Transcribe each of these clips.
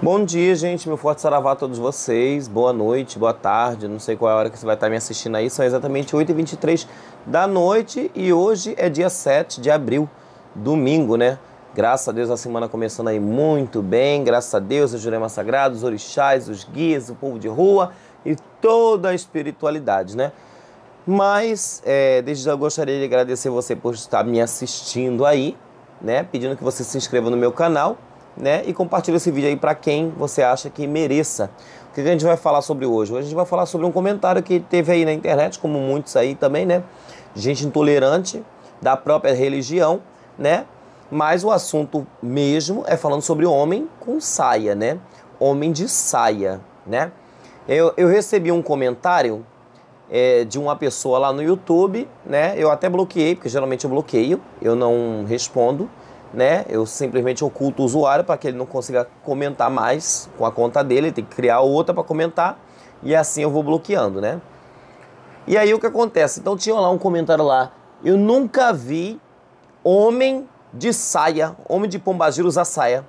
Bom dia, gente. Meu forte saravá a todos vocês. Boa noite, boa tarde. Não sei qual é a hora que você vai estar me assistindo aí. São exatamente 8h23 da noite e hoje é dia 7 de abril, domingo, né? Graças a Deus a semana começando aí muito bem. Graças a Deus, a Jurema Sagrada, os orixás, os guias, o povo de rua e toda a espiritualidade, né? Mas, é, desde já gostaria de agradecer você por estar me assistindo aí, né? Pedindo que você se inscreva no meu canal né? E compartilha esse vídeo aí para quem você acha que mereça. O que a gente vai falar sobre hoje? Hoje a gente vai falar sobre um comentário que teve aí na internet, como muitos aí também, né? Gente intolerante da própria religião, né? Mas o assunto mesmo é falando sobre homem com saia, né? Homem de saia, né? Eu, eu recebi um comentário é, de uma pessoa lá no YouTube, né? Eu até bloqueei, porque geralmente eu bloqueio, eu não respondo, né? Eu simplesmente oculto o usuário para que ele não consiga comentar mais com a conta dele, ele tem que criar outra para comentar e assim eu vou bloqueando, né? E aí o que acontece? Então tinha lá um comentário lá, eu nunca vi homem de saia, homem de pombagira usar saia.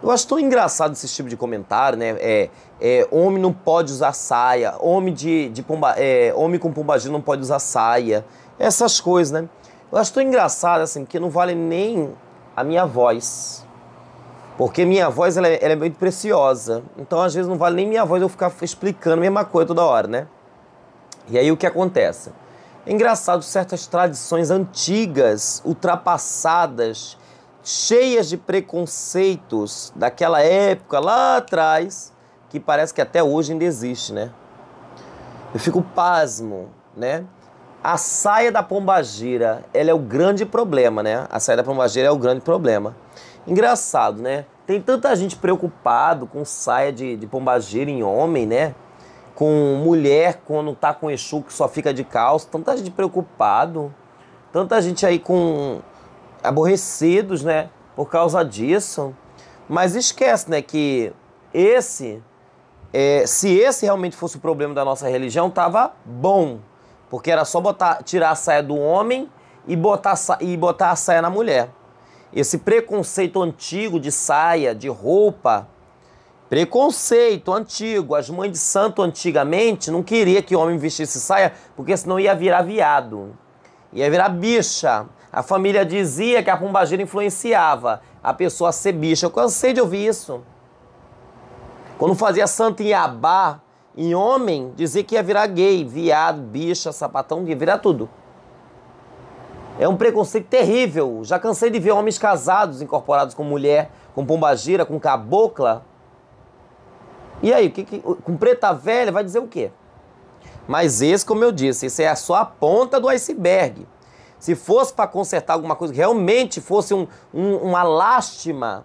Eu acho tão engraçado esse tipo de comentário, né? É, é homem não pode usar saia, homem de, de pomba, é, homem com pombagira não pode usar saia, essas coisas, né? Eu acho tão engraçado, assim, que não vale nem a minha voz. Porque minha voz, ela é, ela é muito preciosa. Então, às vezes, não vale nem minha voz eu ficar explicando a mesma coisa toda hora, né? E aí, o que acontece? É engraçado certas tradições antigas, ultrapassadas, cheias de preconceitos daquela época lá atrás, que parece que até hoje ainda existe, né? Eu fico pasmo, né? A saia da pombagira, ela é o grande problema, né? A saia da pombagira é o grande problema. Engraçado, né? Tem tanta gente preocupado com saia de, de pombagira em homem, né? Com mulher quando tá com Exu que só fica de calça. Tanta gente preocupado. Tanta gente aí com... Aborrecidos, né? Por causa disso. Mas esquece, né? Que esse... É, se esse realmente fosse o problema da nossa religião, tava bom. Porque era só botar, tirar a saia do homem e botar, e botar a saia na mulher. Esse preconceito antigo de saia, de roupa, preconceito antigo. As mães de santo antigamente não queria que o homem vestisse saia, porque senão ia virar viado, ia virar bicha. A família dizia que a pombagira influenciava a pessoa a ser bicha. Eu cansei de ouvir isso. Quando fazia santo em Abá, em homem, dizer que ia virar gay, viado, bicha, sapatão, ia virar tudo. É um preconceito terrível. Já cansei de ver homens casados incorporados com mulher, com pombagira, com cabocla. E aí, que, que, com preta velha, vai dizer o quê? Mas esse, como eu disse, esse é só a ponta do iceberg. Se fosse para consertar alguma coisa que realmente fosse um, um, uma lástima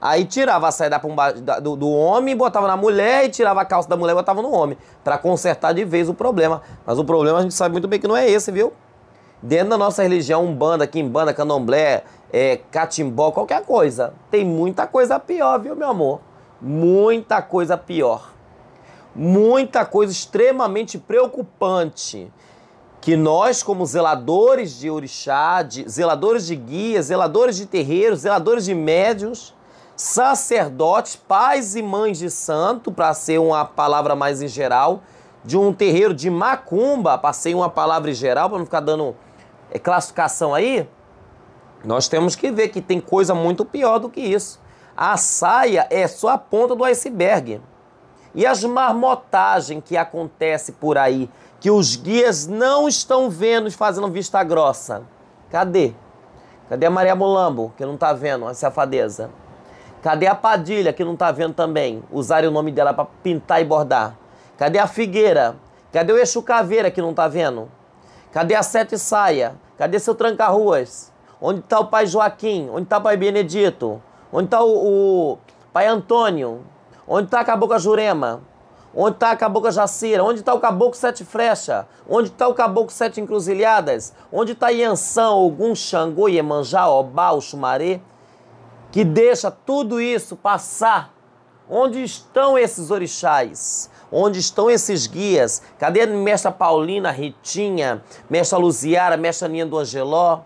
Aí tirava a saia da pomba, da, do, do, homem, botava na mulher e tirava a calça da mulher e botava no homem. para consertar de vez o problema. Mas o problema a gente sabe muito bem que não é esse, viu? Dentro da nossa religião, Umbanda, Quimbanda, Candomblé, é, Catimbó, qualquer coisa. Tem muita coisa pior, viu, meu amor? Muita coisa pior. Muita coisa extremamente preocupante que nós, como zeladores de orixá, de, zeladores de guias, zeladores de terreiros, zeladores de médios, sacerdotes, pais e mães de santo, para ser uma palavra mais em geral, de um terreiro de macumba, passei uma palavra em geral para não ficar dando é, classificação aí. Nós temos que ver que tem coisa muito pior do que isso. A saia é só a ponta do iceberg. E as marmotagens que acontece por aí, que os guias não estão vendo fazendo vista grossa. Cadê? Cadê a Maria Mulambo, que não está vendo a safadeza? Cadê a Padilha, que não tá vendo também? Usarem o nome dela para pintar e bordar. Cadê a Figueira? Cadê o Exu Caveira, que não tá vendo? Cadê a Sete Saia? Cadê seu Tranca-Ruas? Onde tá o pai Joaquim? Onde tá o pai Benedito? Onde tá o, o pai Antônio? Onde tá a Cabocla Jurema? Onde está a Cabocla Jacira? Onde está o Caboclo Sete Frecha? Onde está o Caboclo Sete Encruzilhadas? Onde está Iansã, Ogum, Xangô, Iemanjá, Obá, Oxumaré? que deixa tudo isso passar. Onde estão esses orixás? Onde estão esses guias? Cadê a mestra Paulina, Ritinha, mestra Luziara, mestra Ninha do Angeló?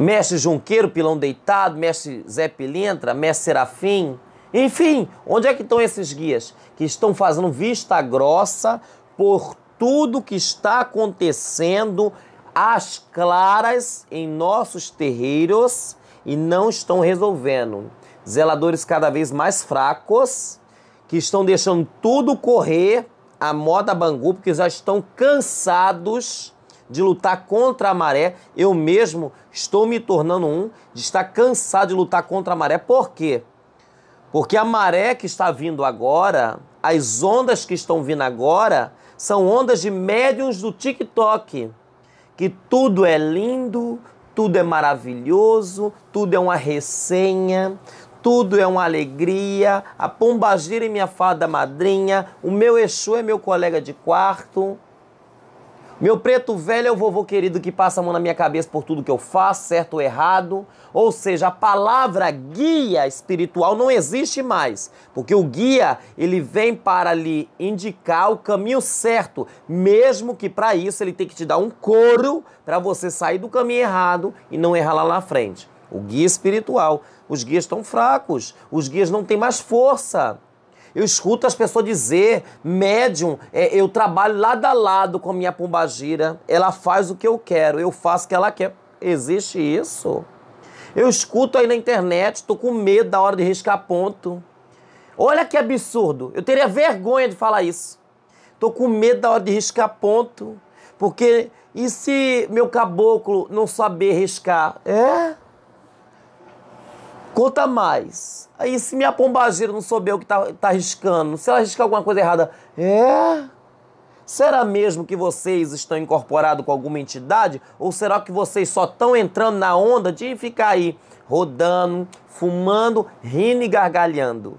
Mestre Junqueiro, Pilão Deitado, mestre Zé Pilintra, mestre Serafim? Enfim, onde é que estão esses guias que estão fazendo vista grossa por tudo que está acontecendo às claras em nossos terreiros e não estão resolvendo. Zeladores cada vez mais fracos, que estão deixando tudo correr a moda Bangu, porque já estão cansados de lutar contra a maré. Eu mesmo estou me tornando um de estar cansado de lutar contra a maré. Por quê? Porque a maré que está vindo agora, as ondas que estão vindo agora, são ondas de médiums do TikTok. Que tudo é lindo, tudo é maravilhoso, tudo é uma resenha, tudo é uma alegria, a pombagira é minha fada madrinha, o meu Exu é meu colega de quarto, meu preto velho é o vovô querido que passa a mão na minha cabeça por tudo que eu faço, certo ou errado. Ou seja, a palavra guia espiritual não existe mais, porque o guia, ele vem para lhe indicar o caminho certo, mesmo que para isso ele tem que te dar um couro para você sair do caminho errado e não errar lá na frente. O guia espiritual, os guias estão fracos, os guias não têm mais força. Eu escuto as pessoas dizer, médium, é, eu trabalho lado a lado com a minha pombagira, ela faz o que eu quero, eu faço o que ela quer. Existe isso? Eu escuto aí na internet, tô com medo da hora de riscar ponto. Olha que absurdo, eu teria vergonha de falar isso. Tô com medo da hora de riscar ponto, porque e se meu caboclo não saber riscar? É? conta mais. Aí se minha pombageira não souber o que tá, tá arriscando, se ela arriscar alguma coisa errada, é? Será mesmo que vocês estão incorporados com alguma entidade? Ou será que vocês só estão entrando na onda de ficar aí rodando, fumando, rindo e gargalhando?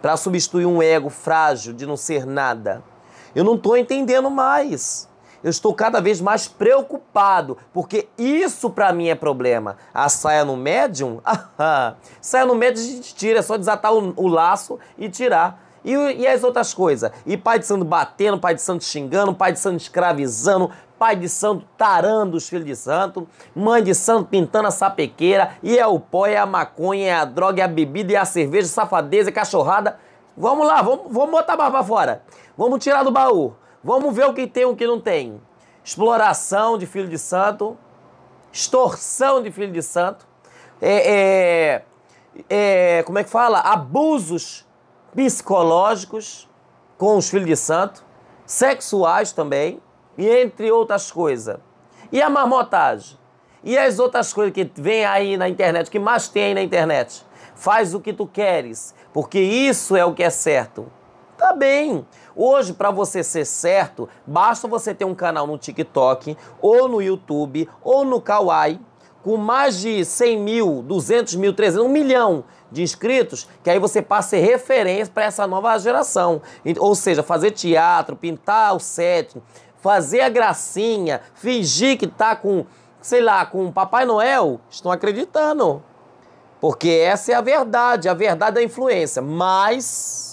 Para substituir um ego frágil de não ser nada. Eu não estou entendendo mais eu estou cada vez mais preocupado, porque isso para mim é problema. A saia no médium? saia no médium a gente tira, é só desatar o, o laço e tirar. E, e, as outras coisas? E pai de santo batendo, pai de santo xingando, pai de santo escravizando, pai de santo tarando os filhos de santo, mãe de santo pintando a sapequeira, e é o pó, é a maconha, é a droga, é a bebida, é a cerveja, safadeza, é cachorrada. Vamos lá, vamos, vamos botar a barba fora. Vamos tirar do baú. Vamos ver o que tem e o que não tem. Exploração de filho de santo, extorsão de filho de santo, é, é, é, como é que fala? Abusos psicológicos com os filhos de santo, sexuais também, e entre outras coisas. E a marmotagem? E as outras coisas que vem aí na internet, que mais tem aí na internet? Faz o que tu queres, porque isso é o que é certo. Tá bem. Hoje, para você ser certo, basta você ter um canal no TikTok, ou no YouTube, ou no Kawai, com mais de 100 mil, 200 mil, 300, um milhão de inscritos, que aí você passa a ser referência para essa nova geração. Ou seja, fazer teatro, pintar o set, fazer a gracinha, fingir que tá com, sei lá, com Papai Noel, estão acreditando. Porque essa é a verdade, a verdade da é influência. Mas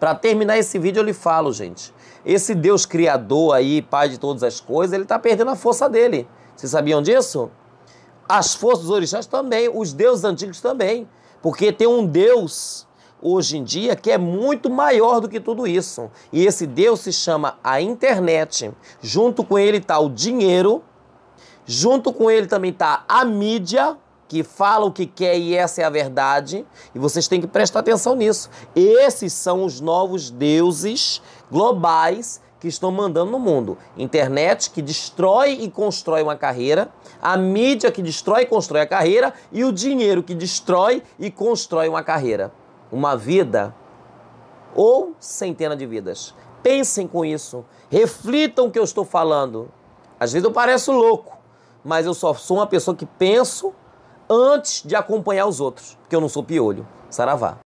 para terminar esse vídeo, eu lhe falo, gente. Esse Deus criador aí, pai de todas as coisas, ele está perdendo a força dele. Vocês sabiam disso? As forças originais orixás também, os deuses antigos também. Porque tem um Deus hoje em dia que é muito maior do que tudo isso. E esse Deus se chama a internet. Junto com ele está o dinheiro, junto com ele também está a mídia que fala o que quer e essa é a verdade, e vocês têm que prestar atenção nisso. Esses são os novos deuses globais que estão mandando no mundo. Internet que destrói e constrói uma carreira, a mídia que destrói e constrói a carreira e o dinheiro que destrói e constrói uma carreira, uma vida ou centena de vidas. Pensem com isso, reflitam o que eu estou falando. Às vezes eu pareço louco, mas eu só sou uma pessoa que penso antes de acompanhar os outros, que eu não sou piolho. Saravá.